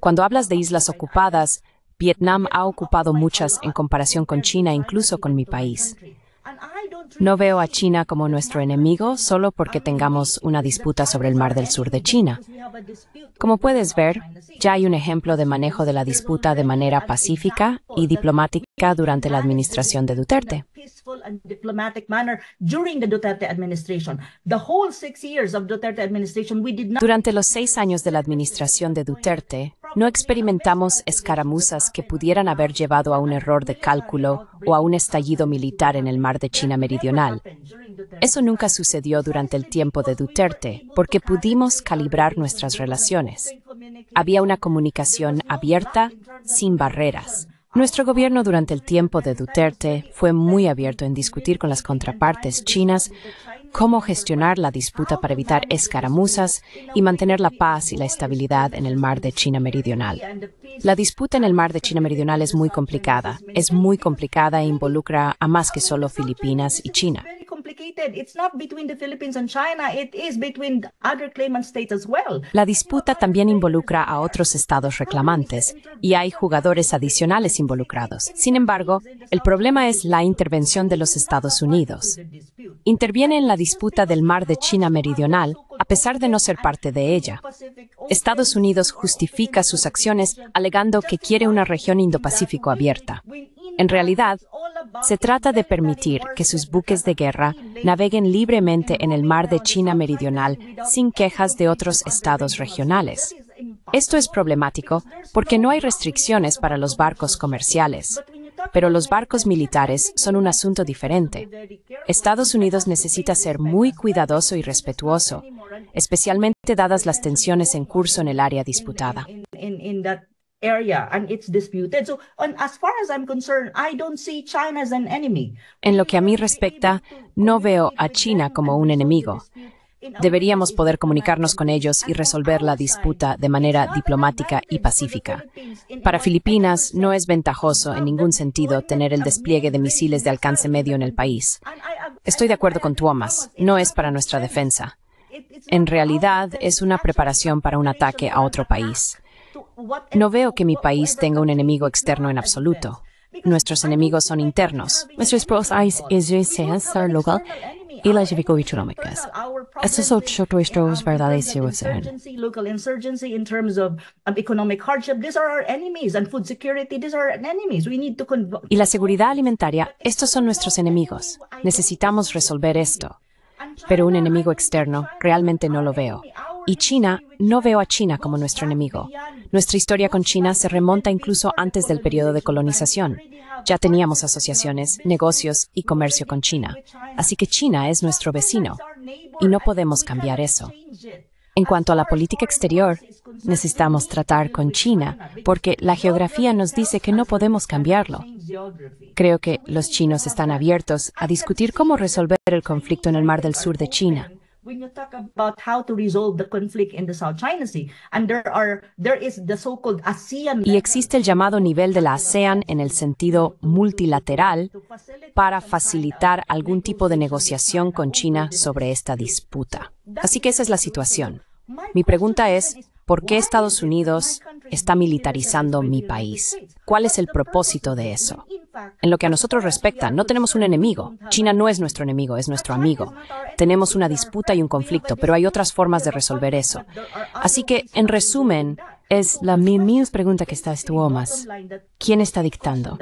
Cuando hablas de islas ocupadas, Vietnam ha ocupado muchas en comparación con China, incluso con mi país. No veo a China como nuestro enemigo solo porque tengamos una disputa sobre el Mar del Sur de China. Como puedes ver, ya hay un ejemplo de manejo de la disputa de manera pacífica y diplomática durante la administración de Duterte. Durante los seis años de la administración de Duterte, no experimentamos escaramuzas que pudieran haber llevado a un error de cálculo o a un estallido militar en el mar de China meridional. Eso nunca sucedió durante el tiempo de Duterte, porque pudimos calibrar nuestras relaciones. Había una comunicación abierta, sin barreras. Nuestro gobierno durante el tiempo de Duterte fue muy abierto en discutir con las contrapartes chinas cómo gestionar la disputa para evitar escaramuzas y mantener la paz y la estabilidad en el mar de China Meridional. La disputa en el mar de China Meridional es muy complicada, es muy complicada e involucra a más que solo Filipinas y China. La disputa también involucra a otros estados reclamantes y hay jugadores adicionales involucrados. Sin embargo, el problema es la intervención de los Estados Unidos. Interviene en la disputa del mar de China Meridional a pesar de no ser parte de ella. Estados Unidos justifica sus acciones alegando que quiere una región Indo-Pacífico abierta. En realidad, se trata de permitir que sus buques de guerra naveguen libremente en el mar de China Meridional sin quejas de otros estados regionales. Esto es problemático porque no hay restricciones para los barcos comerciales, pero los barcos militares son un asunto diferente. Estados Unidos necesita ser muy cuidadoso y respetuoso, especialmente dadas las tensiones en curso en el área disputada. En lo que a mí respecta, no veo a China como un enemigo. Deberíamos poder comunicarnos con ellos y resolver la disputa de manera diplomática y pacífica. Para Filipinas no es ventajoso en ningún sentido tener el despliegue de misiles de alcance medio en el país. Estoy de acuerdo con Tuomas, no es para nuestra defensa. En realidad es una preparación para un ataque a otro país. No veo que mi país tenga un enemigo externo en absoluto. Nuestros enemigos son internos. Nuestros local y son y la seguridad alimentaria, estos son nuestros enemigos. Necesitamos resolver esto. Pero un enemigo externo realmente no lo veo. Y China, no veo a China como nuestro enemigo. Nuestra historia con China se remonta incluso antes del periodo de colonización. Ya teníamos asociaciones, negocios y comercio con China. Así que China es nuestro vecino y no podemos cambiar eso. En cuanto a la política exterior, necesitamos tratar con China porque la geografía nos dice que no podemos cambiarlo. Creo que los chinos están abiertos a discutir cómo resolver el conflicto en el Mar del Sur de China y existe el llamado nivel de la ASEAN en el sentido multilateral para facilitar algún tipo de negociación con China sobre esta disputa. Así que esa es la situación. Mi pregunta es, ¿por qué Estados Unidos está militarizando mi país? ¿Cuál es el propósito de eso? En lo que a nosotros respecta, no tenemos un enemigo. China no es nuestro enemigo, es nuestro amigo. Tenemos una disputa y un conflicto, pero hay otras formas de resolver eso. Así que, en resumen, es la misma pregunta que está Thomas. ¿Quién está dictando?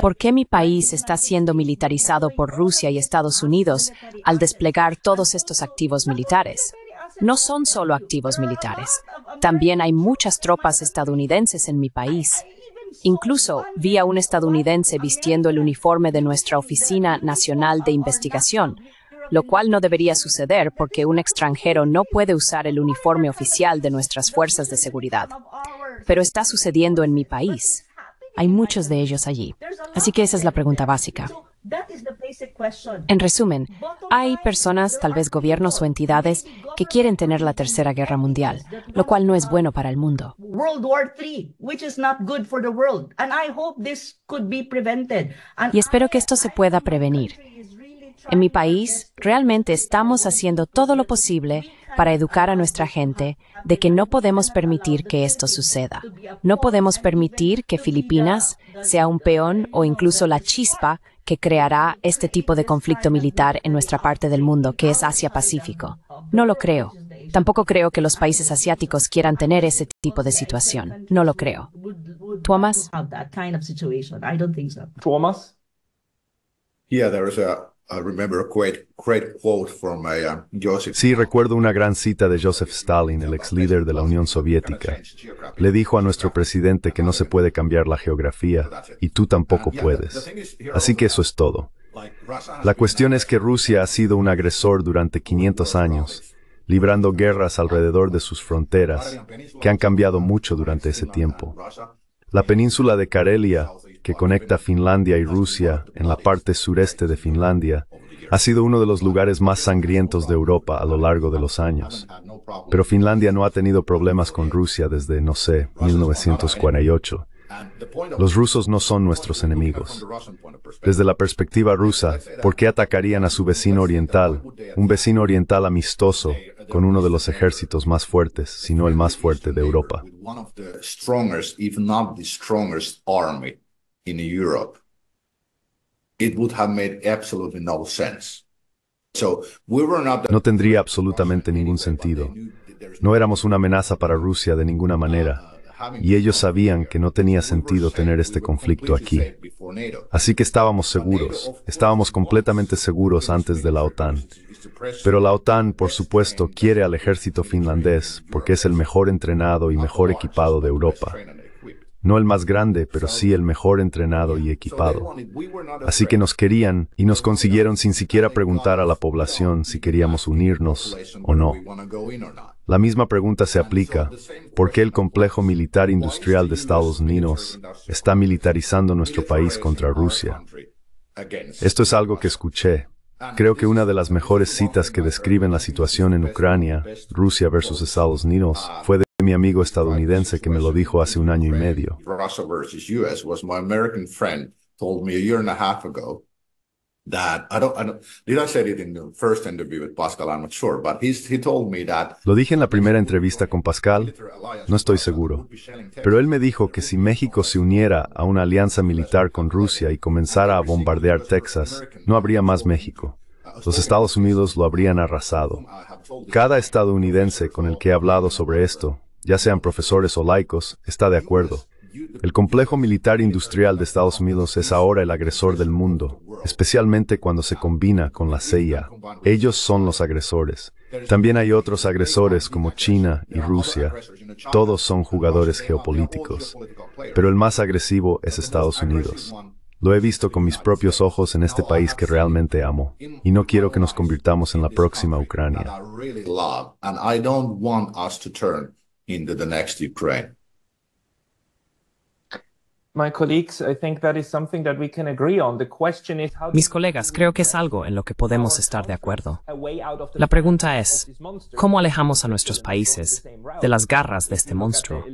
¿Por qué mi país está siendo militarizado por Rusia y Estados Unidos al desplegar todos estos activos militares? no son solo activos militares. También hay muchas tropas estadounidenses en mi país. Incluso vi a un estadounidense vistiendo el uniforme de nuestra Oficina Nacional de Investigación, lo cual no debería suceder porque un extranjero no puede usar el uniforme oficial de nuestras fuerzas de seguridad. Pero está sucediendo en mi país. Hay muchos de ellos allí. Así que esa es la pregunta básica. En resumen, hay personas, tal vez gobiernos o entidades, que quieren tener la Tercera Guerra Mundial, lo cual no es bueno para el mundo.
Y
espero que esto se pueda prevenir. En mi país, realmente estamos haciendo todo lo posible para educar a nuestra gente de que no podemos permitir que esto suceda. No podemos permitir que Filipinas sea un peón o incluso la chispa que creará este tipo de conflicto militar en nuestra parte del mundo, que es Asia-Pacífico. No lo creo. Tampoco creo que los países asiáticos quieran tener ese tipo de situación. No lo creo.
¿Tuomas? Tuomas?
Yeah, there is Um, sí, recuerdo una gran cita de Joseph Stalin, el ex líder de la Unión Soviética. Le dijo a nuestro presidente que no se puede cambiar la geografía y tú tampoco puedes. Así que eso es todo. La cuestión es que Rusia ha sido un agresor durante 500 años, librando guerras alrededor de sus fronteras, que han cambiado mucho durante ese tiempo. La península de Karelia, que conecta Finlandia y Rusia en la parte sureste de Finlandia, ha sido uno de los lugares más sangrientos de Europa a lo largo de los años. Pero Finlandia no ha tenido problemas con Rusia desde, no sé, 1948. Los rusos no son nuestros enemigos. Desde la perspectiva rusa, ¿por qué atacarían a su vecino oriental, un vecino oriental amistoso, con uno de los ejércitos más fuertes, si no el más fuerte de Europa. No tendría absolutamente ningún sentido. No éramos una amenaza para Rusia de ninguna manera, y ellos sabían que no tenía sentido tener este conflicto aquí. Así que estábamos seguros, estábamos completamente seguros antes de la OTAN. Pero la OTAN, por supuesto, quiere al ejército finlandés porque es el mejor entrenado y mejor equipado de Europa. No el más grande, pero sí el mejor entrenado y equipado. Así que nos querían y nos consiguieron sin siquiera preguntar a la población si queríamos unirnos o no. La misma pregunta se aplica, ¿por qué el complejo militar industrial de Estados Unidos está militarizando nuestro país contra Rusia? Esto es algo que escuché, Creo que una de las mejores citas que describen la situación en Ucrania, Rusia versus Estados Unidos, fue de mi amigo estadounidense que me lo dijo hace un año y medio. Lo dije en la primera entrevista con Pascal, no estoy seguro, pero él me dijo que si México se uniera a una alianza militar con Rusia y comenzara a bombardear Texas, no habría más México. Los Estados Unidos lo habrían arrasado. Cada estadounidense con el que he hablado sobre esto, ya sean profesores o laicos, está de acuerdo. El complejo militar industrial de Estados Unidos es ahora el agresor del mundo, especialmente cuando se combina con la CIA. Ellos son los agresores. También hay otros agresores como China y Rusia. Todos son jugadores geopolíticos. Pero el más agresivo es Estados Unidos. Lo he visto con mis propios ojos en este país que realmente amo. Y no quiero que nos convirtamos en la próxima Ucrania.
Mis colegas, creo que es algo en lo que podemos estar de acuerdo. La pregunta es, ¿cómo alejamos a nuestros países de las garras de este monstruo?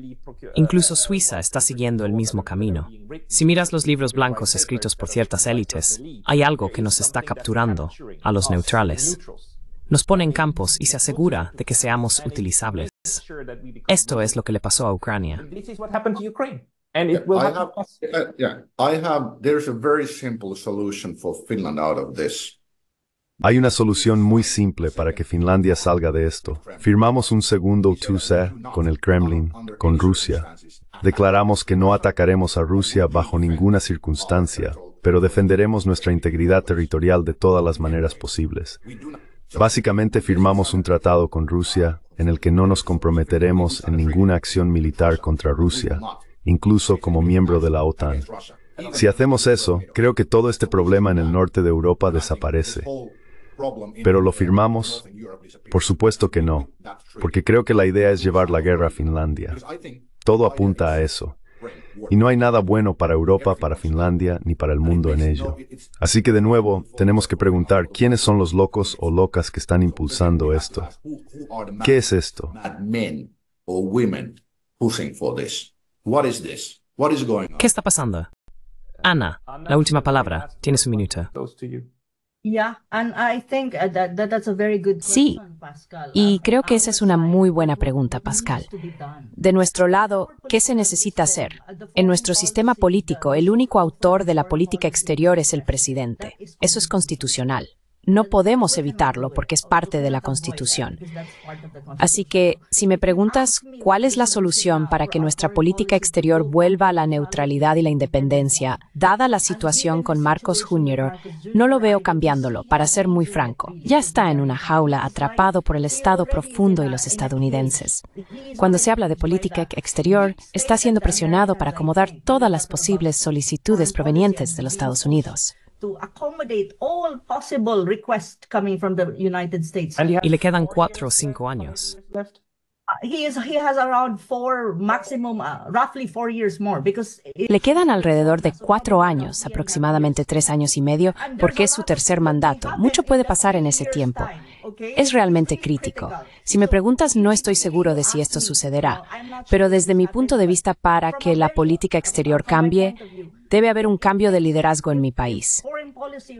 Incluso Suiza está siguiendo el mismo camino. Si miras los libros blancos escritos por ciertas élites, hay algo que nos está capturando a los neutrales. Nos pone en campos y se asegura de que seamos utilizables. Esto es lo que le pasó a Ucrania.
Hay una solución muy simple para que Finlandia salga de esto. Firmamos un segundo TUSA con el Kremlin, con Rusia. Declaramos que no atacaremos a Rusia bajo ninguna circunstancia, pero defenderemos nuestra integridad territorial de todas las maneras posibles. Básicamente firmamos un tratado con Rusia en el que no nos comprometeremos en ninguna acción militar contra Rusia, incluso como miembro de la OTAN. Si hacemos eso, creo que todo este problema en el norte de Europa desaparece. ¿Pero lo firmamos? Por supuesto que no, porque creo que la idea es llevar la guerra a Finlandia. Todo apunta a eso. Y no hay nada bueno para Europa, para Finlandia, ni para el mundo en ello. Así que de nuevo, tenemos que preguntar quiénes son los locos o locas que están impulsando esto. ¿Qué es esto?
¿Qué está pasando? Ana, la última palabra. Tienes un minuto.
Sí, y creo que esa es una
muy buena pregunta, Pascal. De nuestro
lado, ¿qué se necesita hacer? En
nuestro sistema político, el único autor de la política exterior es el presidente. Eso es constitucional. No podemos evitarlo porque es parte de la Constitución. Así que, si me preguntas cuál es la solución para que nuestra política exterior vuelva a la neutralidad y la independencia, dada la situación con Marcos Jr., no lo veo cambiándolo, para ser muy franco. Ya está en una jaula atrapado por el Estado profundo y los estadounidenses. Cuando se habla de política exterior, está siendo presionado para acomodar todas las posibles solicitudes provenientes de los Estados Unidos.
Y le quedan cuatro o cinco años.
Le
quedan alrededor de cuatro años, aproximadamente tres años y medio, porque es su tercer mandato. Mucho puede pasar en ese tiempo. Es realmente crítico. Si me preguntas, no estoy seguro de si esto sucederá, pero desde mi punto de vista, para que la política exterior cambie, debe haber un cambio de liderazgo en mi país.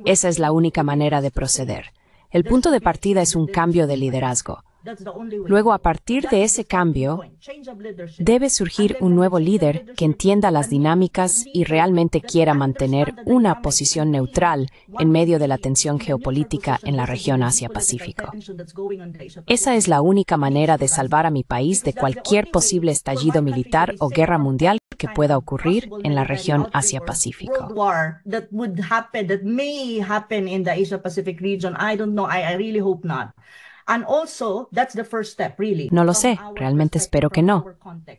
Esa es la única manera de proceder. El punto de partida es un cambio de liderazgo. Luego, a partir de ese cambio, debe surgir un nuevo líder que entienda las dinámicas y realmente quiera mantener una posición neutral en medio de la tensión geopolítica en la región Asia-Pacífico. Esa es la única manera de salvar a mi país de cualquier posible estallido militar o guerra mundial que pueda ocurrir
en la región
Asia-Pacífico. No lo sé, realmente espero que no.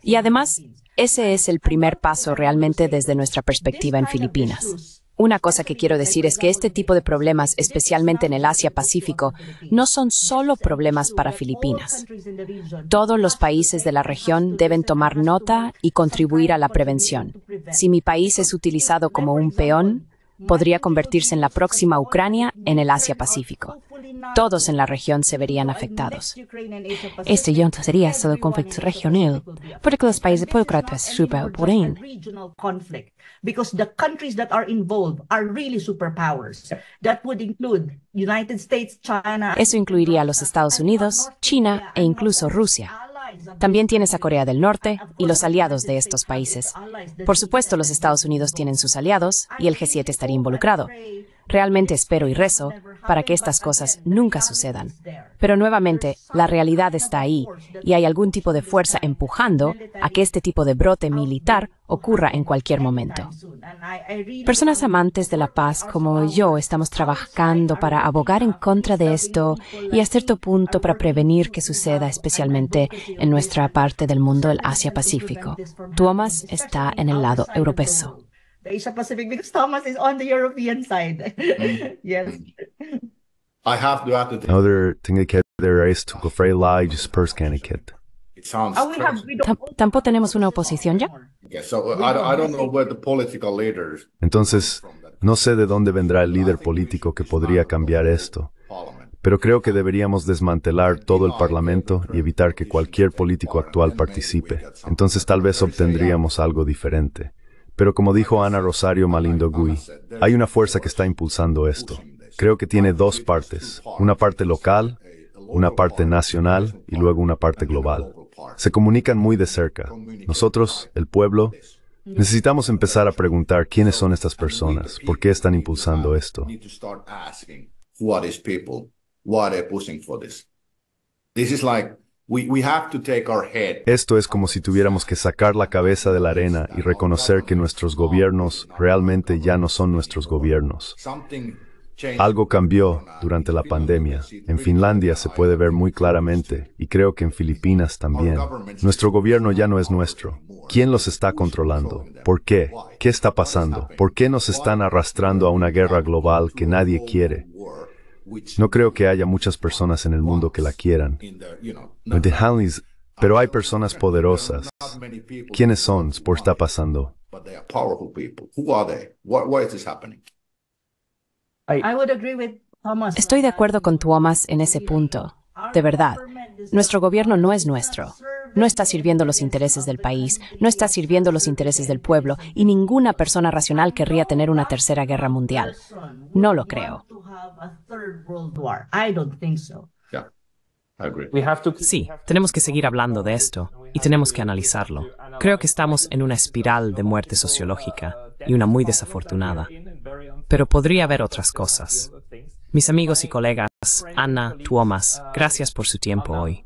Y
además, ese es el primer paso
realmente desde nuestra perspectiva en Filipinas. Una cosa que quiero decir es que este tipo de problemas, especialmente en el Asia-Pacífico, no son solo problemas para Filipinas. Todos los países de la región deben tomar nota y contribuir a la prevención. Si mi país es utilizado como un peón, podría convertirse en la próxima Ucrania en el Asia-Pacífico. Todos en la región se verían afectados. Este ya no sería solo conflicto regional, porque los países de Polcrata
Because the countries that
Eso incluiría a los Estados Unidos, China e incluso Rusia. También tienes a Corea del Norte y los aliados de estos países. Por supuesto, los Estados Unidos tienen sus aliados y el G7 estaría involucrado. Realmente espero y rezo para que estas cosas nunca sucedan. Pero nuevamente, la realidad está ahí y hay algún tipo de fuerza empujando a que este tipo de brote militar ocurra en cualquier momento. Personas amantes de la paz como yo estamos trabajando para abogar en contra de esto y a cierto punto para prevenir que suceda especialmente en nuestra parte del mundo, el Asia-Pacífico. Tuomas está en el lado europeo.
Asia Pacific because Thomas is on the European side. Mm. Sí. yes. Mm.
I have to add to Another thing that there is to go just can It sounds. Oh,
tampoco tenemos una oposición ya.
Entonces, no sé de dónde vendrá el líder político que podría cambiar esto. Pero creo que deberíamos desmantelar todo el Parlamento y evitar que cualquier político actual participe. Entonces tal vez obtendríamos algo diferente. Pero como dijo Ana Rosario Malindo Gui, hay una fuerza que está impulsando esto. Creo que tiene dos partes, una parte local, una parte nacional y luego una parte global. Se comunican muy de cerca. Nosotros, el pueblo, necesitamos empezar a preguntar quiénes son estas personas, por qué están impulsando esto. This is like esto es como si tuviéramos que sacar la cabeza de la arena y reconocer que nuestros gobiernos realmente ya no son nuestros gobiernos. Algo cambió durante la pandemia. En Finlandia se puede ver muy claramente y creo que en Filipinas también. Nuestro gobierno ya no es nuestro. ¿Quién los está controlando? ¿Por qué? ¿Qué está pasando? ¿Por qué nos están arrastrando a una guerra global que nadie quiere? No creo que haya muchas personas en el mundo que la quieran. pero hay personas poderosas. ¿Quiénes son por está pasando?
Estoy de acuerdo con Thomas en ese punto. De verdad, nuestro gobierno no es nuestro no está sirviendo los intereses del país, no está sirviendo los intereses del pueblo y ninguna persona racional querría tener una tercera guerra mundial. No lo creo.
Sí, tenemos que seguir hablando de esto y tenemos que analizarlo. Creo que estamos en una espiral de muerte sociológica y una muy desafortunada. Pero podría haber otras cosas. Mis amigos y colegas, Ana, Tuomas, gracias por su tiempo hoy.